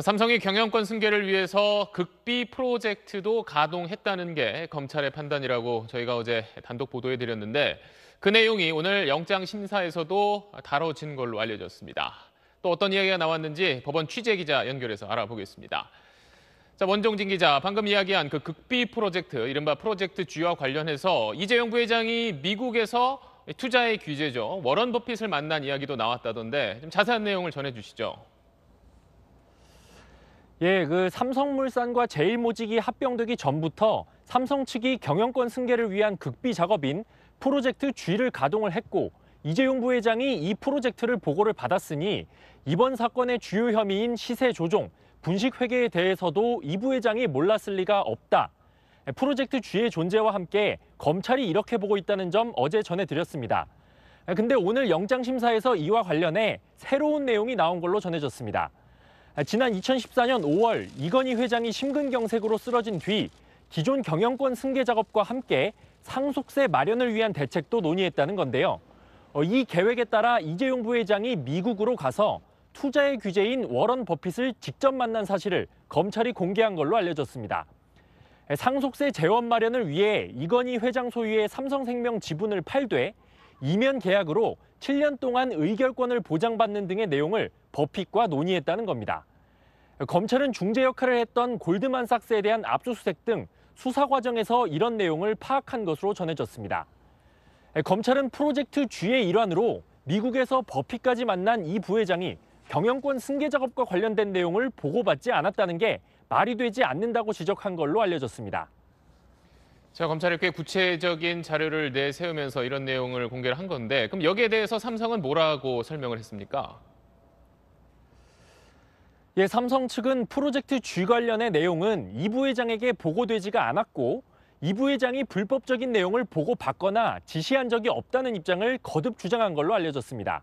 삼성이 경영권 승계를 위해서 극비 프로젝트도 가동했다는 게 검찰의 판단이라고 저희가 어제 단독 보도해 드렸는데 그 내용이 오늘 영장 심사에서도 다뤄진 걸로 알려졌습니다. 또 어떤 이야기가 나왔는지 법원 취재 기자 연결해서 알아보겠습니다. 자, 원종진 기자, 방금 이야기한 그 극비 프로젝트, 이른바 프로젝트 G와 관련해서 이재용 부회장이 미국에서 투자의 규제죠. 워런 버핏을 만난 이야기도 나왔다던데 좀 자세한 내용을 전해 주시죠. 예, 그 삼성물산과 제일모직이 합병되기 전부터 삼성 측이 경영권 승계를 위한 극비 작업인 프로젝트 G를 가동을 했고 이재용 부회장이 이 프로젝트를 보고를 받았으니 이번 사건의 주요 혐의인 시세 조종, 분식 회계에 대해서도 이 부회장이 몰랐을 리가 없다. 프로젝트 G의 존재와 함께 검찰이 이렇게 보고 있다는 점 어제 전해드렸습니다. 근데 오늘 영장심사에서 이와 관련해 새로운 내용이 나온 걸로 전해졌습니다. 아, 지난 2014년 5월 이건희 회장이 심근경색으로 쓰러진 뒤 기존 경영권 승계 작업과 함께 상속세 마련을 위한 대책도 논의했다는 건데요. 어, 이 계획에 따라 이재용 부회장이 미국으로 가서 투자의 규제인 워런 버핏을 직접 만난 사실을 검찰이 공개한 걸로 알려졌습니다. 상속세 재원 마련을 위해 이건희 회장 소유의 삼성생명 지분을 팔되 이면 계약으로 7년 동안 의결권을 보장받는 등의 내용을 버핏과 논의했다는 겁니다. 검찰은 중재 역할을 했던 골드만삭스에 대한 압수수색 등 수사 과정에서 이런 내용을 파악한 것으로 전해졌습니다. 검찰은 프로젝트 G의 일환으로 미국에서 버핏까지 만난 이 부회장이 경영권 승계 작업과 관련된 내용을 보고받지 않았다는 게 말이 되지 않는다고 지적한 걸로 알려졌습니다. 자, 검찰이 꽤 구체적인 자료를 내세우면서 이런 내용을 공개를 한 건데 그럼 여기에 대해서 삼성은 뭐라고 설명을 했습니까? 예, 삼성 측은 프로젝트 G 관련의 내용은 이 부회장에게 보고되지가 않았고 이 부회장이 불법적인 내용을 보고받거나 지시한 적이 없다는 입장을 거듭 주장한 걸로 알려졌습니다.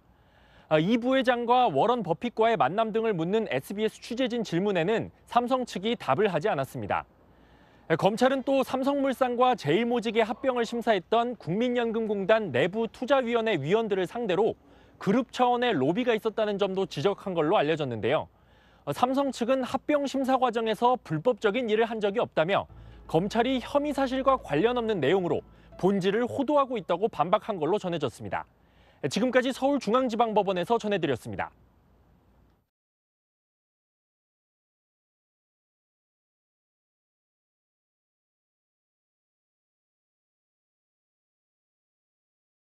아, 이 부회장과 워런 버핏과의 만남 등을 묻는 SBS 취재진 질문에는 삼성 측이 답을 하지 않았습니다. 예, 검찰은 또 삼성물산과 제일모직의 합병을 심사했던 국민연금공단 내부 투자위원회 위원들을 상대로 그룹 차원의 로비가 있었다는 점도 지적한 걸로 알려졌는데요. 어, 삼성 측은 합병 심사 과정에서 불법적인 일을 한 적이 없다며 검찰이 혐의 사실과 관련 없는 내용으로 본질을 호도하고 있다고 반박한 걸로 전해졌습니다. 예, 지금까지 서울중앙지방법원에서 전해드렸습니다.